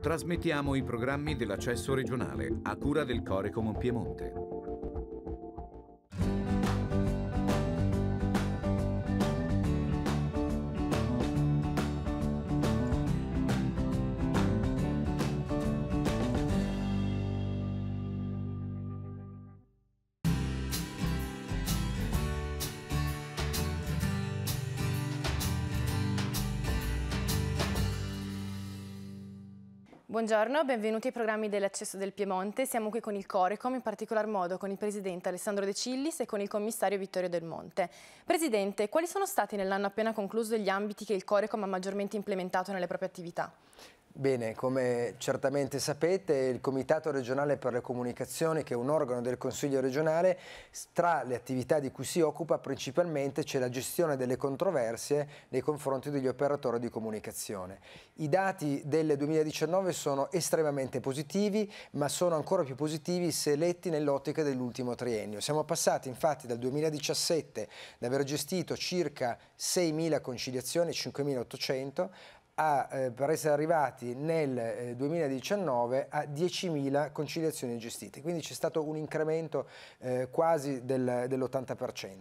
Trasmettiamo i programmi dell'accesso regionale a cura del Corecomon Piemonte. Buongiorno, benvenuti ai programmi dell'accesso del Piemonte. Siamo qui con il Corecom, in particolar modo con il Presidente Alessandro De Cillis e con il Commissario Vittorio Del Monte. Presidente, quali sono stati nell'anno appena concluso gli ambiti che il Corecom ha maggiormente implementato nelle proprie attività? Bene, come certamente sapete, il Comitato regionale per le comunicazioni, che è un organo del Consiglio regionale, tra le attività di cui si occupa principalmente c'è la gestione delle controversie nei confronti degli operatori di comunicazione. I dati del 2019 sono estremamente positivi, ma sono ancora più positivi se letti nell'ottica dell'ultimo triennio. Siamo passati infatti dal 2017 ad aver gestito circa 6.000 conciliazioni, 5.800, a, eh, per essere arrivati nel eh, 2019 a 10.000 conciliazioni gestite, quindi c'è stato un incremento eh, quasi del, dell'80%.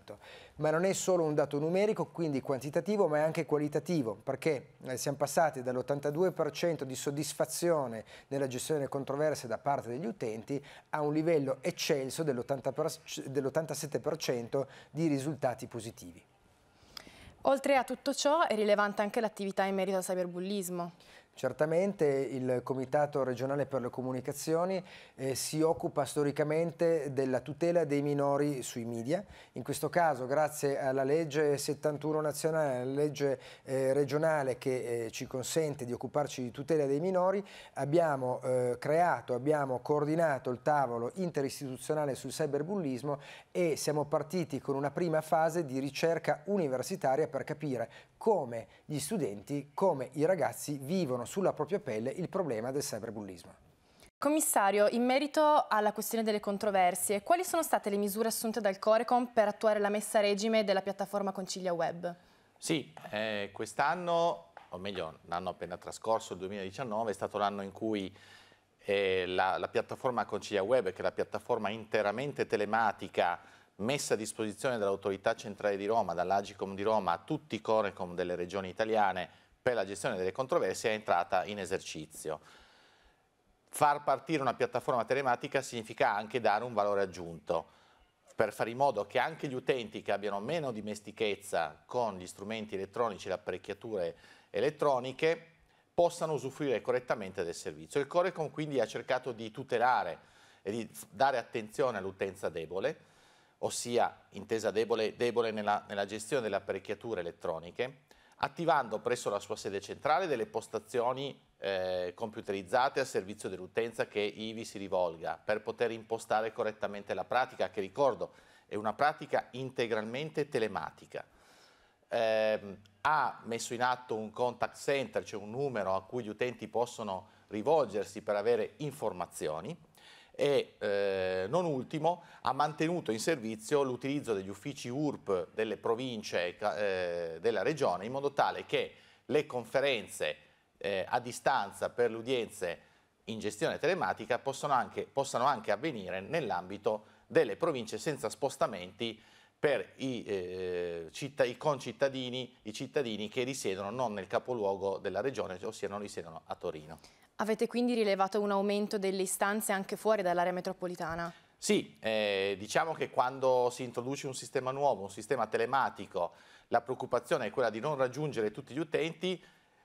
Ma non è solo un dato numerico, quindi quantitativo, ma è anche qualitativo, perché eh, siamo passati dall'82% di soddisfazione nella gestione delle controverse da parte degli utenti a un livello eccelso dell'87% di risultati positivi. Oltre a tutto ciò è rilevante anche l'attività in merito al cyberbullismo. Certamente il Comitato regionale per le comunicazioni eh, si occupa storicamente della tutela dei minori sui media, in questo caso grazie alla legge 71 nazionale, la legge eh, regionale che eh, ci consente di occuparci di tutela dei minori, abbiamo eh, creato, abbiamo coordinato il tavolo interistituzionale sul cyberbullismo e siamo partiti con una prima fase di ricerca universitaria per capire come gli studenti, come i ragazzi vivono sulla propria pelle il problema del cyberbullismo. Commissario, in merito alla questione delle controversie, quali sono state le misure assunte dal Corecom per attuare la messa a regime della piattaforma Concilia Web? Sì, eh, quest'anno, o meglio l'anno appena trascorso, il 2019, è stato l'anno in cui eh, la, la piattaforma Concilia Web, che è la piattaforma interamente telematica messa a disposizione dall'autorità centrale di Roma, dall'Agicom di Roma a tutti i Corecom delle regioni italiane per la gestione delle controversie è entrata in esercizio. Far partire una piattaforma telematica significa anche dare un valore aggiunto per fare in modo che anche gli utenti che abbiano meno dimestichezza con gli strumenti elettronici, e le apparecchiature elettroniche, possano usufruire correttamente del servizio. Il Corecom quindi ha cercato di tutelare e di dare attenzione all'utenza debole, ossia intesa debole, debole nella, nella gestione delle apparecchiature elettroniche, attivando presso la sua sede centrale delle postazioni eh, computerizzate a servizio dell'utenza che IVI si rivolga per poter impostare correttamente la pratica, che ricordo è una pratica integralmente telematica. Eh, ha messo in atto un contact center, cioè un numero a cui gli utenti possono rivolgersi per avere informazioni e eh, non ultimo ha mantenuto in servizio l'utilizzo degli uffici URP delle province eh, della regione in modo tale che le conferenze eh, a distanza per le udienze in gestione telematica possano anche, possano anche avvenire nell'ambito delle province senza spostamenti per i, eh, i concittadini, i cittadini che risiedono non nel capoluogo della regione, ossia non risiedono a Torino. Avete quindi rilevato un aumento delle istanze anche fuori dall'area metropolitana? Sì, eh, diciamo che quando si introduce un sistema nuovo, un sistema telematico, la preoccupazione è quella di non raggiungere tutti gli utenti.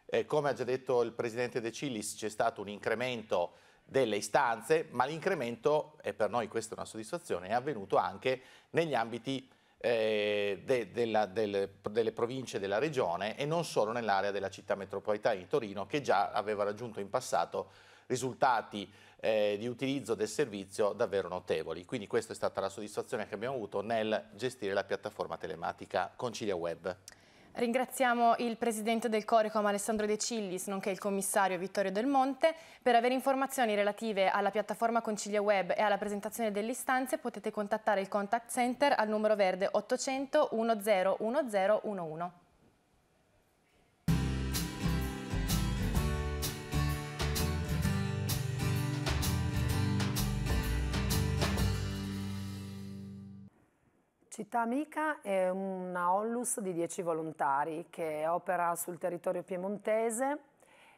Eh, come ha già detto il Presidente De Cillis, c'è stato un incremento delle istanze, ma l'incremento, e per noi questa è una soddisfazione, è avvenuto anche negli ambiti eh, de, della, del, delle province della regione e non solo nell'area della città metropolitana di Torino che già aveva raggiunto in passato risultati eh, di utilizzo del servizio davvero notevoli. Quindi questa è stata la soddisfazione che abbiamo avuto nel gestire la piattaforma telematica Concilia Web. Ringraziamo il presidente del Coricom Alessandro De Cillis, nonché il commissario Vittorio Del Monte. Per avere informazioni relative alla piattaforma Concilia Web e alla presentazione delle istanze potete contattare il contact center al numero verde 800 101011. Città Amica è una onlus di 10 volontari che opera sul territorio piemontese,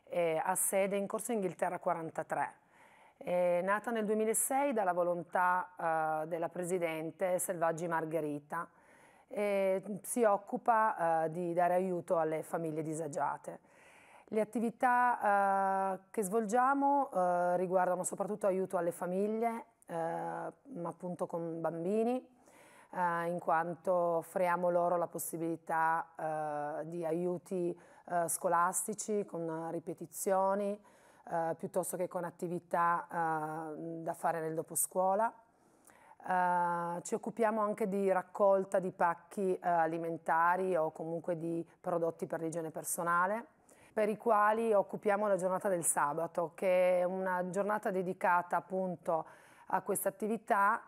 e ha sede in Corso Inghilterra 43. È nata nel 2006 dalla volontà eh, della Presidente Selvaggi Margherita e si occupa eh, di dare aiuto alle famiglie disagiate. Le attività eh, che svolgiamo eh, riguardano soprattutto aiuto alle famiglie, ma eh, appunto con bambini, eh, in quanto offriamo loro la possibilità eh, di aiuti eh, scolastici con ripetizioni, eh, piuttosto che con attività eh, da fare nel doposcuola. Uh, ci occupiamo anche di raccolta di pacchi uh, alimentari o comunque di prodotti per l'igiene personale, per i quali occupiamo la giornata del sabato, che è una giornata dedicata appunto a questa attività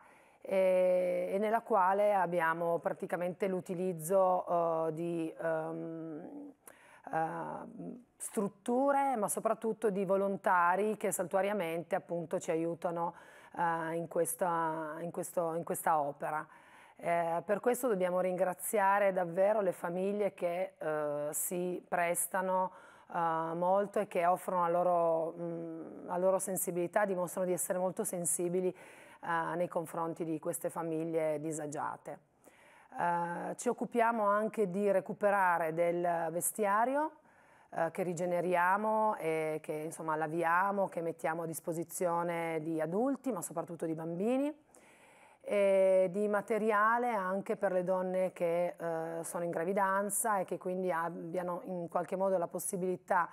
eh, e, nella quale abbiamo praticamente l'utilizzo uh, di um, uh, strutture ma soprattutto di volontari che saltuariamente appunto ci aiutano uh, in, questa, in, questo, in questa opera. Eh, per questo dobbiamo ringraziare davvero le famiglie che eh, si prestano eh, molto e che offrono la loro, mh, mm, la loro sensibilità, dimostrano di essere molto sensibili eh, nei confronti di queste famiglie disagiate. Eh, ci occupiamo anche di recuperare del vestiario eh, che rigeneriamo e che insomma, laviamo, che mettiamo a disposizione di adulti, ma soprattutto di bambini e di materiale anche per le donne che eh, sono in gravidanza e che quindi abbiano in qualche modo la possibilità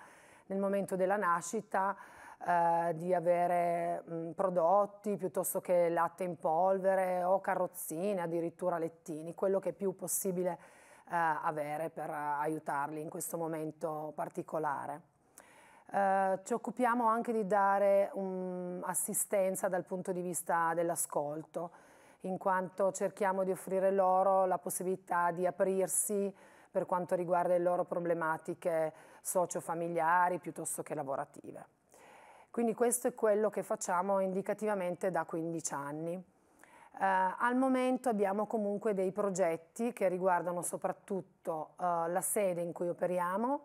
nel momento della nascita eh, di avere mh, mm, prodotti piuttosto che latte in polvere o carrozzine, addirittura lettini, quello che è più possibile eh, avere per aiutarli in questo momento particolare. Uh, ci occupiamo anche di dare um, assistenza dal punto di vista dell'ascolto, in quanto cerchiamo di offrire loro la possibilità di aprirsi per quanto riguarda le loro problematiche socio-familiari piuttosto che lavorative. Quindi questo è quello che facciamo indicativamente da 15 anni. Eh, al momento abbiamo comunque dei progetti che riguardano soprattutto eh, la sede in cui operiamo.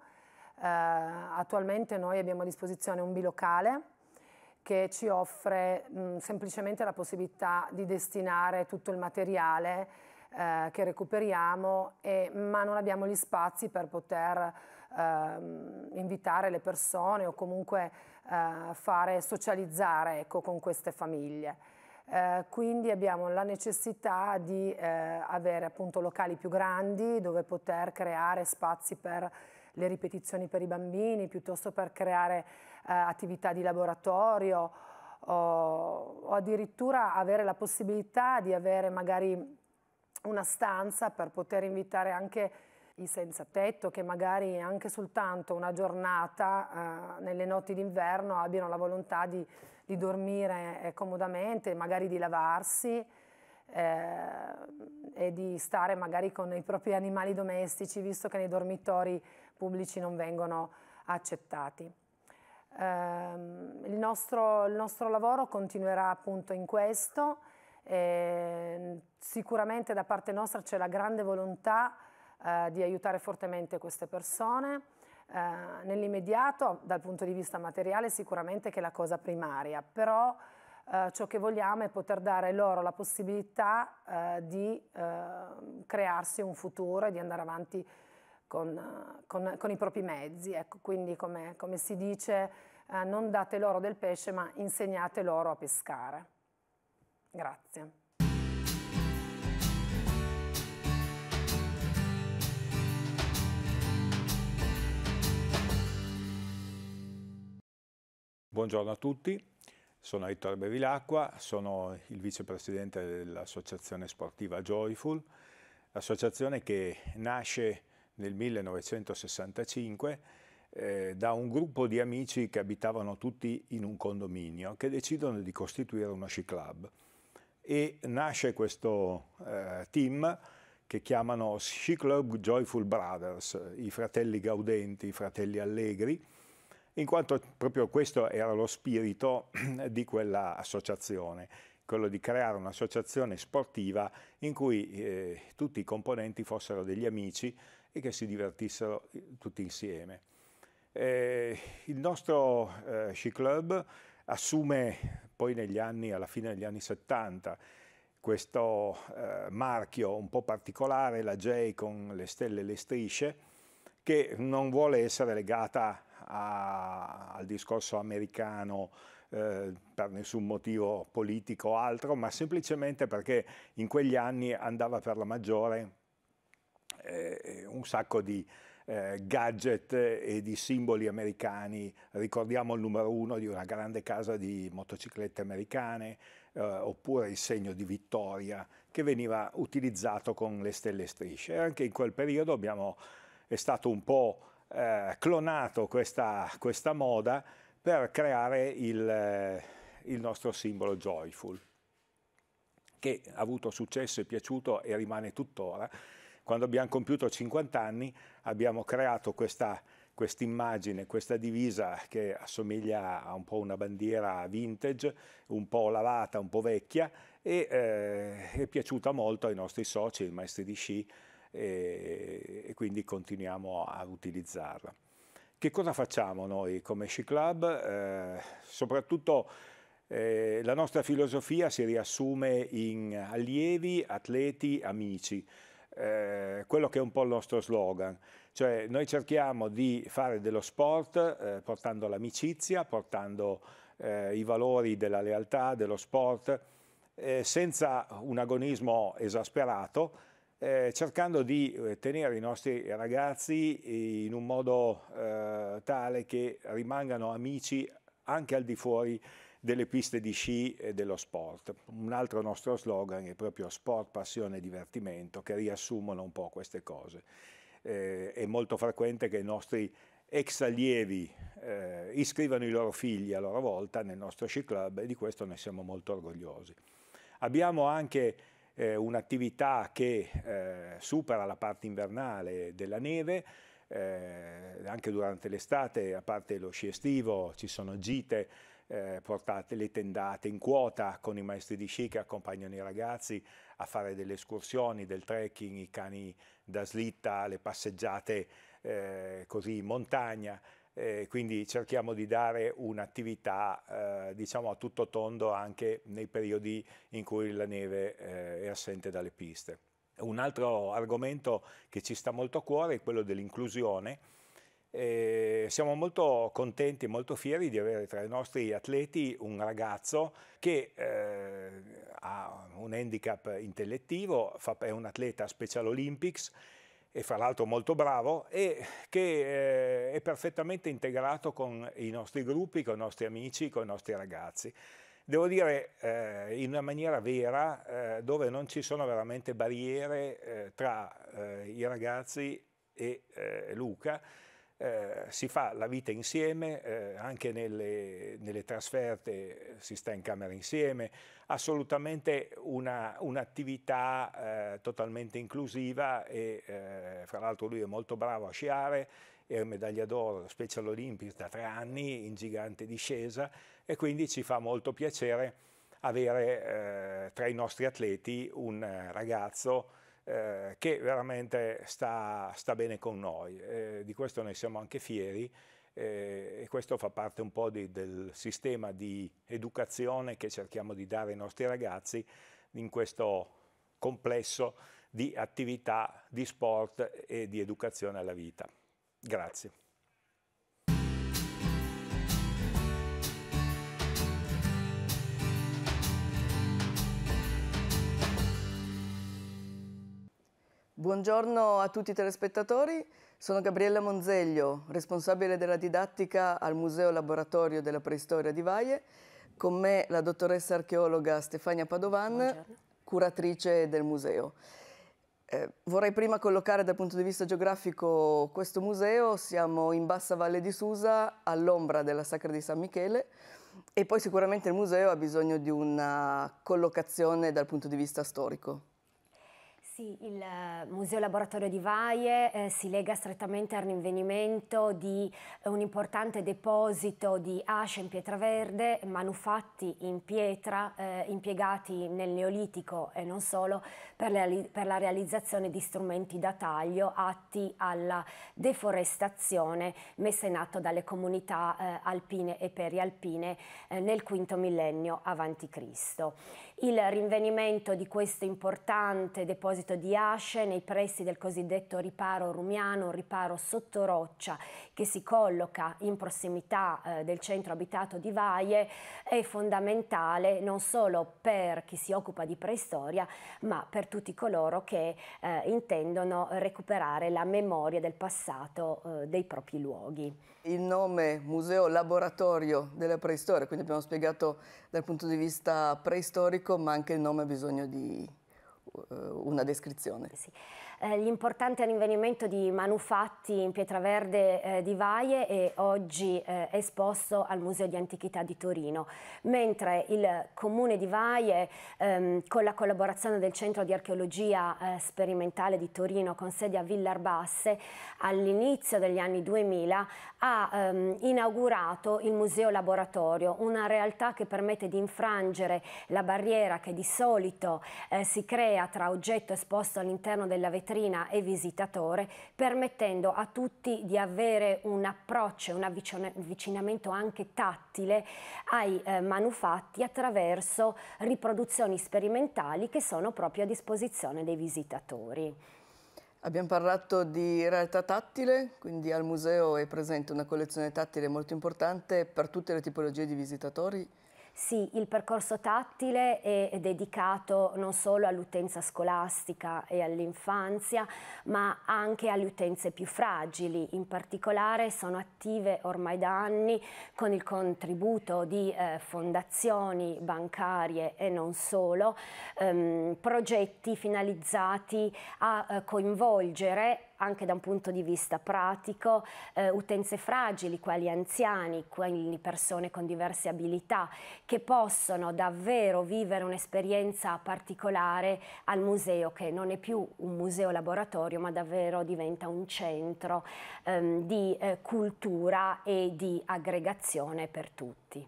Eh, attualmente noi abbiamo a disposizione un bilocale che ci offre mh, mm, semplicemente la possibilità di destinare tutto il materiale eh, che recuperiamo, e, ma non abbiamo gli spazi per poter ehm, invitare le persone o comunque eh, fare, socializzare ecco, con queste famiglie. Eh, quindi abbiamo la necessità di eh, avere appunto locali più grandi dove poter creare spazi per le ripetizioni per i bambini, piuttosto per creare eh, attività di laboratorio o, o addirittura avere la possibilità di avere magari una stanza per poter invitare anche i senza tetto che magari anche soltanto una giornata eh, nelle notti d'inverno abbiano la volontà di, di dormire eh, comodamente, magari di lavarsi eh, e di stare magari con i propri animali domestici, visto che nei dormitori pubblici non vengono accettati. Ehm, il, nostro, il nostro lavoro continuerà appunto in questo. Eh, sicuramente da parte nostra c'è la grande volontà eh, di aiutare fortemente queste persone. Eh, nell'immediato, dal punto di vista materiale, sicuramente che è la cosa primaria, però eh, ciò che vogliamo è poter dare loro la possibilità eh, di eh, crearsi un futuro e di andare avanti con, eh, con, con i propri mezzi. Ecco, quindi, come, come si dice, non date loro del pesce, ma insegnate loro a pescare. Grazie. Buongiorno a tutti, sono Ettore Bevilacqua, sono il vicepresidente dell'associazione sportiva Joyful, associazione che nasce nel 1965 eh, da un gruppo di amici che abitavano tutti in un condominio che decidono di costituire uno sci club e nasce questo eh, team che chiamano Sci Club Joyful Brothers, i fratelli gaudenti, i fratelli allegri, in quanto proprio questo era lo spirito di quell'associazione, quello di creare un'associazione sportiva in cui eh, tutti i componenti fossero degli amici e che si divertissero eh, tutti insieme. Eh, il nostro eh, sci club assume poi negli anni, alla fine degli anni 70, questo eh, marchio un po' particolare, la J con le stelle e le strisce, che non vuole essere legata a, al discorso americano eh, per nessun motivo politico o altro, ma semplicemente perché in quegli anni andava per la maggiore eh, un sacco di eh, gadget e di simboli americani. Ricordiamo il numero uno di una grande casa di motociclette americane, eh, oppure il segno di vittoria che veniva utilizzato con le stelle strisce. E anche in quel periodo abbiamo, è stato un po' eh, clonato questa, questa, moda per creare il, eh, il nostro simbolo Joyful, che ha avuto successo, e piaciuto e rimane tuttora. Quando abbiamo compiuto 50 anni abbiamo creato questa questa immagine, questa divisa che assomiglia a un po' una bandiera vintage, un po' lavata, un po' vecchia e eh, è piaciuta molto ai nostri soci, ai maestri di sci e, e quindi continuiamo a utilizzarla. Che cosa facciamo noi come Sci Club? Eh, soprattutto eh, la nostra filosofia si riassume in allievi, atleti, amici. Eh, quello che è un po' il nostro slogan, cioè noi cerchiamo di fare dello sport eh, portando l'amicizia, portando eh, i valori della lealtà, dello sport, eh, senza un agonismo esasperato, eh, cercando di eh, tenere i nostri ragazzi in un modo eh, tale che rimangano amici anche al di fuori delle piste di sci e dello sport. Un altro nostro slogan è proprio sport, passione e divertimento che riassumono un po' queste cose. Eh, è molto frequente che i nostri ex allievi eh, iscrivano i loro figli a loro volta nel nostro sci club e di questo ne siamo molto orgogliosi. Abbiamo anche eh, un'attività che eh, supera la parte invernale della neve, eh, anche durante l'estate, a parte lo sci estivo, ci sono gite, eh, portate le tendate in quota con i maestri di sci che accompagnano i ragazzi a fare delle escursioni, del trekking, i cani da slitta, le passeggiate eh, così in montagna eh, quindi cerchiamo di dare un'attività eh, diciamo a tutto tondo anche nei periodi in cui la neve eh, è assente dalle piste. Un altro argomento che ci sta molto a cuore è quello dell'inclusione. Eh, siamo molto contenti e molto fieri di avere tra i nostri atleti un ragazzo che eh, ha un handicap intellettivo, fa, è un atleta Special Olympics e fra l'altro molto bravo, e che eh, è perfettamente integrato con i nostri gruppi, con i nostri amici, con i nostri ragazzi. Devo dire eh, in una maniera vera, eh, dove non ci sono veramente barriere eh, tra eh, i ragazzi e eh, Luca, eh, si fa la vita insieme, eh, anche nelle, nelle, trasferte si sta in camera insieme, assolutamente un'attività eh, totalmente inclusiva e eh, fra l'altro lui è molto bravo a sciare, è medaglia d'oro Special olympic da tre anni in gigante discesa e quindi ci fa molto piacere avere eh, tra i nostri atleti un eh, ragazzo eh, che veramente sta, sta, bene con noi. Eh, di questo ne siamo anche fieri eh, e questo fa parte un po' di, del sistema di educazione che cerchiamo di dare ai nostri ragazzi in questo complesso di attività, di sport e di educazione alla vita. Grazie. Buongiorno a tutti i telespettatori, sono Gabriella Monzeglio, responsabile della didattica al Museo Laboratorio della Preistoria di Vaie, con me la dottoressa archeologa Stefania Padovan, Buongiorno. curatrice del museo. Eh, vorrei prima collocare dal punto di vista geografico questo museo, siamo in Bassa Valle di Susa, all'ombra della Sacra di San Michele, e poi sicuramente il museo ha bisogno di una collocazione dal punto di vista storico. Sì, il eh, Museo Laboratorio di Vaie eh, si lega strettamente al rinvenimento di eh, un importante deposito di asce in pietra verde, manufatti in pietra eh, impiegati nel Neolitico e non solo per, le, per la realizzazione di strumenti da taglio atti alla deforestazione messa in atto dalle comunità eh, alpine e perialpine eh, nel V millennio a.C. Il rinvenimento di questo importante deposito scorrimento di asce nei pressi del cosiddetto riparo rumiano, un riparo sotto roccia, che si colloca in prossimità eh, del centro abitato di Vaie, è fondamentale non solo per chi si occupa di preistoria, ma per tutti coloro che eh, intendono recuperare la memoria del passato eh, dei propri luoghi. Il nome Museo Laboratorio della Preistoria, quindi abbiamo spiegato dal punto di vista preistorico, ma anche il nome ha bisogno di eh, una descrizione. Sì. Eh, l'importante rinvenimento di manufatti in Pietraverde eh, di Vaie è oggi eh, esposto al Museo di Antichità di Torino, mentre il Comune di Vaie, ehm, con la collaborazione del Centro di Archeologia eh, Sperimentale di Torino con sede a Villarbasse, all'inizio degli anni 2000 ha ehm, inaugurato il Museo Laboratorio, una realtà che permette di infrangere la barriera che di solito eh, si crea tra oggetto esposto all'interno della vetrina vetrina e visitatore, permettendo a tutti di avere un approccio, e un avvicinamento anche tattile ai eh, manufatti attraverso riproduzioni sperimentali che sono proprio a disposizione dei visitatori. Abbiamo parlato di realtà tattile, quindi al museo è presente una collezione tattile molto importante per tutte le tipologie di visitatori sì, il percorso tattile è dedicato non solo all'utenza scolastica e all'infanzia, ma anche alle utenze più fragili. In particolare sono attive ormai da anni con il contributo di eh, fondazioni bancarie e non solo, ehm, progetti finalizzati a eh, coinvolgere anche da un punto di vista pratico eh, utenze fragili, quali anziani, quali persone con diverse abilità, che possono davvero vivere un'esperienza particolare al museo, che non è più un museo laboratorio, ma davvero diventa un centro ehm, di eh, cultura e di aggregazione per tutti.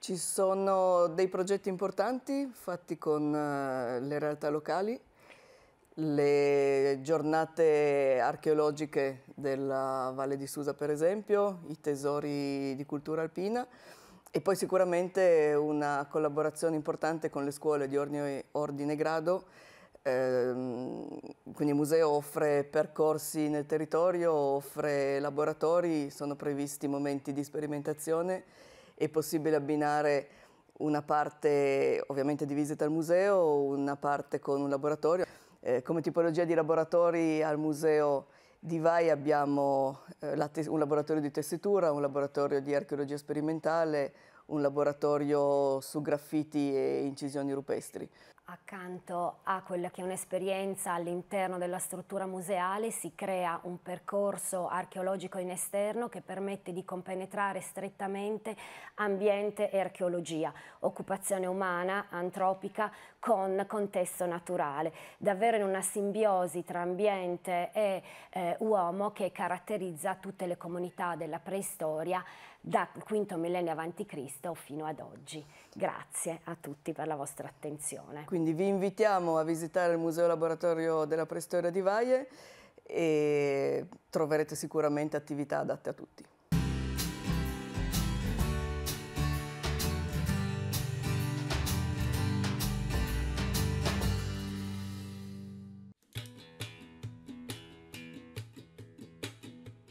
Ci sono dei progetti importanti fatti con uh, le realtà locali? le giornate archeologiche della Valle di Susa per esempio, i tesori di cultura alpina e poi sicuramente una collaborazione importante con le scuole di ordine, ordine grado ehm, quindi il museo offre percorsi nel territorio, offre laboratori, sono previsti momenti di sperimentazione, è possibile abbinare una parte ovviamente di visita al museo, una parte con un laboratorio eh, come tipologia di laboratori al museo di Vai abbiamo eh, un laboratorio di tessitura, un laboratorio di archeologia sperimentale, un laboratorio su graffiti e incisioni rupestri accanto a quella che è un'esperienza all'interno della struttura museale si crea un percorso archeologico in esterno che permette di compenetrare strettamente ambiente e archeologia, occupazione umana, antropica con contesto naturale, davvero in una simbiosi tra ambiente e eh, uomo che caratterizza tutte le comunità della preistoria dal V millennio avanti Cristo fino ad oggi. Grazie a tutti per la vostra attenzione. Quindi vi invitiamo a visitare il Museo Laboratorio della Preistoria di Vaie e troverete sicuramente attività adatte a tutti.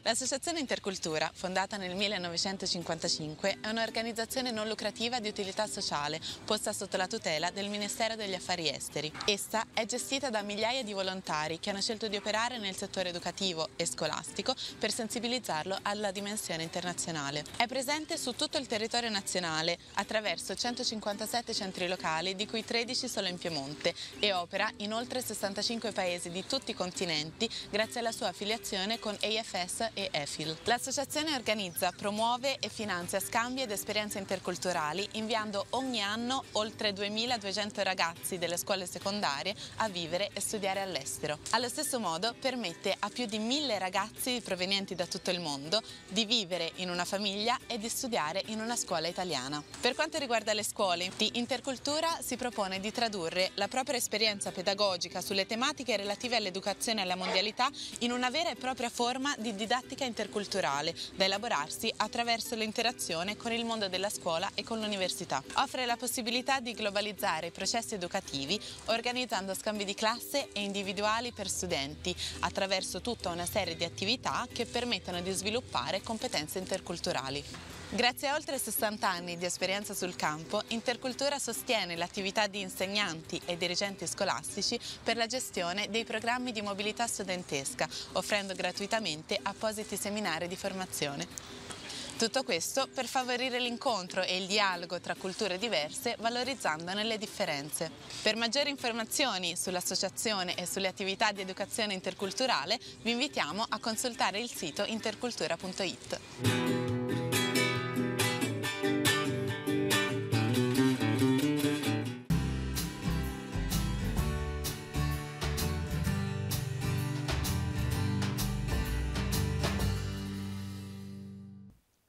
L'Associazione Intercultura, fondata nel 1955, è un'organizzazione non lucrativa di utilità sociale posta sotto la tutela del Ministero degli Affari Esteri. Essa è gestita da migliaia di volontari che hanno scelto di operare nel settore educativo e scolastico per sensibilizzarlo alla dimensione internazionale. È presente su tutto il territorio nazionale attraverso 157 centri locali, di cui 13 solo in Piemonte, e opera in oltre 65 paesi di tutti i continenti grazie alla sua affiliazione con AFS e EFIL. L'associazione organizza, promuove e finanzia scambi ed esperienze interculturali inviando ogni anno oltre 2200 ragazzi delle scuole secondarie a vivere e studiare all'estero. Allo stesso modo permette a più di 1000 ragazzi provenienti da tutto il mondo di vivere in una famiglia e di studiare in una scuola italiana. Per quanto riguarda le scuole, di Intercultura si propone di tradurre la propria esperienza pedagogica sulle tematiche relative all'educazione e alla mondialità in una vera e propria forma di didattica didattica interculturale da elaborarsi attraverso l'interazione con il mondo della scuola e con l'università. Offre la possibilità di globalizzare i processi educativi organizzando scambi di classe e individuali per studenti attraverso tutta una serie di attività che permettono di sviluppare competenze interculturali. Grazie a oltre 60 anni di esperienza sul campo, Intercultura sostiene l'attività di insegnanti e dirigenti scolastici per la gestione dei programmi di mobilità studentesca, offrendo gratuitamente appositi seminari di formazione. Tutto questo per favorire l'incontro e il dialogo tra culture diverse valorizzandone le differenze. Per maggiori informazioni sull'associazione e sulle attività di educazione interculturale vi invitiamo a consultare il sito intercultura.it.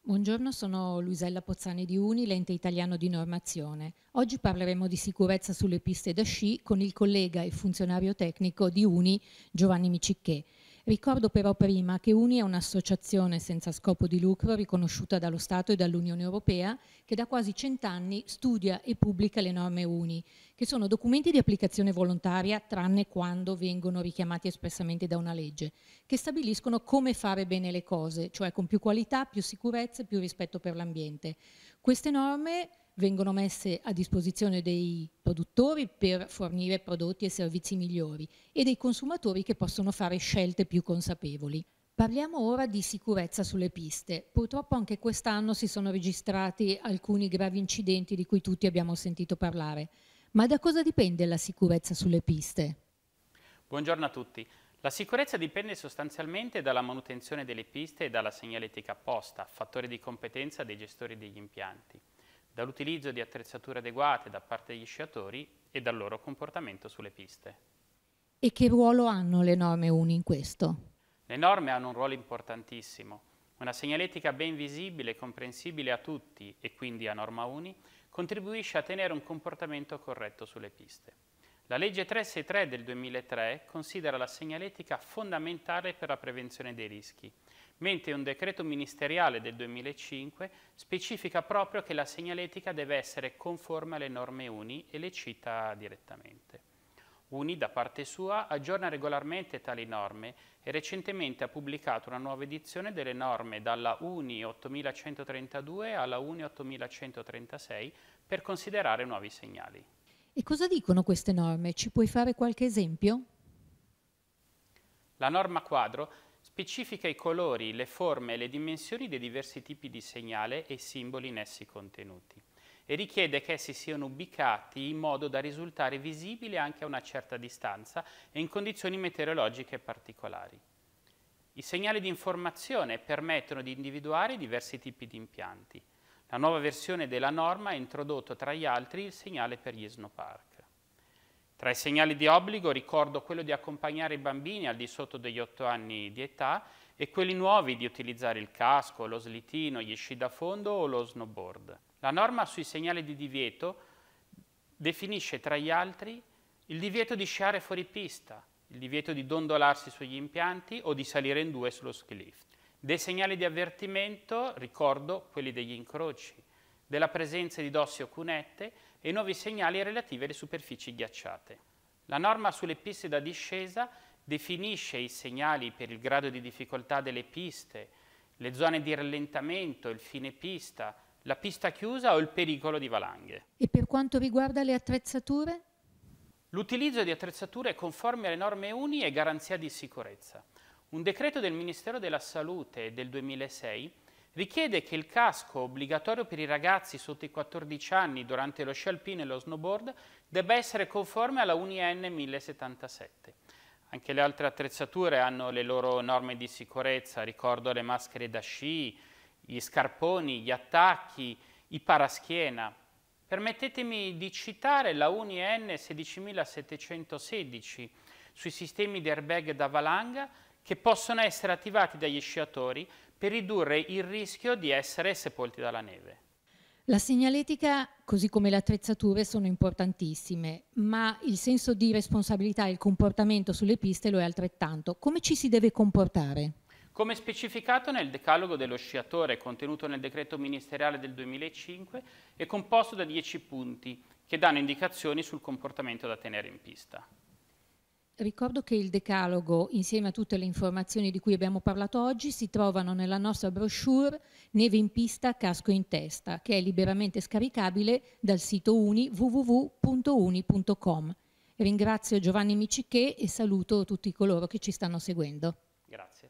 Buongiorno, sono Luisella Pozzani di Uni, l'ente italiano di normazione. Oggi parleremo di sicurezza sulle piste da sci con il collega e funzionario tecnico di Uni, Giovanni Micicchè. Ricordo però prima che Uni è un'associazione senza scopo di lucro riconosciuta dallo Stato e dall'Unione Europea che da quasi cent'anni studia e pubblica le norme Uni, che sono documenti di applicazione volontaria tranne quando vengono richiamati espressamente da una legge, che stabiliscono come fare bene le cose, cioè con più qualità, più sicurezza e più rispetto per l'ambiente. Queste norme vengono messe a disposizione dei produttori per fornire prodotti e servizi migliori e dei consumatori che possono fare scelte più consapevoli. Parliamo ora di sicurezza sulle piste. Purtroppo anche quest'anno si sono registrati alcuni gravi incidenti di cui tutti abbiamo sentito parlare. Ma da cosa dipende la sicurezza sulle piste? Buongiorno a tutti. La sicurezza dipende sostanzialmente dalla manutenzione delle piste e dalla segnaletica apposta, fattore di competenza dei gestori degli impianti dall'utilizzo di attrezzature adeguate da parte degli sciatori e dal loro comportamento sulle piste. E che ruolo hanno le norme UNI in questo? Le norme hanno un ruolo importantissimo. Una segnaletica ben visibile e comprensibile a tutti, e quindi a norma UNI, contribuisce a tenere un comportamento corretto sulle piste. La legge 363 del 2003 considera la segnaletica fondamentale per la prevenzione dei rischi mentre un decreto ministeriale del 2005 specifica proprio che la segnaletica deve essere conforme alle norme UNI e le cita direttamente. UNI, da parte sua, aggiorna regolarmente tali norme e recentemente ha pubblicato una nuova edizione delle norme dalla UNI 8132 alla UNI 8136 per considerare nuovi segnali. E cosa dicono queste norme? Ci puoi fare qualche esempio? La norma quadro specifica i colori, le forme e le dimensioni dei diversi tipi di segnale e simboli in essi contenuti e richiede che essi siano ubicati in modo da risultare visibili anche a una certa distanza e in condizioni meteorologiche particolari. I segnali di informazione permettono di individuare diversi tipi di impianti. La nuova versione della norma ha introdotto tra gli altri il segnale per gli snowpark. Tra i segnali di obbligo ricordo quello di accompagnare i bambini al di sotto degli 8 anni di età e quelli nuovi di utilizzare il casco, lo slitino, gli sci da fondo o lo snowboard. La norma sui segnali di divieto definisce tra gli altri il divieto di sciare fuori pista, il divieto di dondolarsi sugli impianti o di salire in due sullo ski lift. Dei segnali di avvertimento ricordo quelli degli incroci, della presenza di dossi o cunette e nuovi segnali relativi alle superfici ghiacciate. La norma sulle piste da discesa definisce i segnali per il grado di difficoltà delle piste, le zone di rallentamento, il fine pista, la pista chiusa o il pericolo di valanghe. E per quanto riguarda le attrezzature? L'utilizzo di attrezzature conformi alle norme UNI è garanzia di sicurezza. Un decreto del Ministero della Salute del 2006 richiede che il casco obbligatorio per i ragazzi sotto i 14 anni durante lo sci alpino e lo snowboard debba essere conforme alla UNIN 1077. Anche le altre attrezzature hanno le loro norme di sicurezza, ricordo le maschere da sci, gli scarponi, gli attacchi, i paraschiena. Permettetemi di citare la UNIN 16716 sui sistemi di airbag da valanga che possono essere attivati dagli sciatori per ridurre il rischio di essere sepolti dalla neve. La segnaletica, così come le attrezzature, sono importantissime, ma il senso di responsabilità e il comportamento sulle piste lo è altrettanto. Come ci si deve comportare? Come specificato nel decalogo dello sciatore contenuto nel decreto ministeriale del 2005, è composto da 10 punti che danno indicazioni sul comportamento da tenere in pista. Ricordo che il decalogo, insieme a tutte le informazioni di cui abbiamo parlato oggi, si trovano nella nostra brochure Neve in pista, casco in testa, che è liberamente scaricabile dal sito uni www.uni.com. Ringrazio Giovanni Micichè e saluto tutti coloro che ci stanno seguendo. Grazie.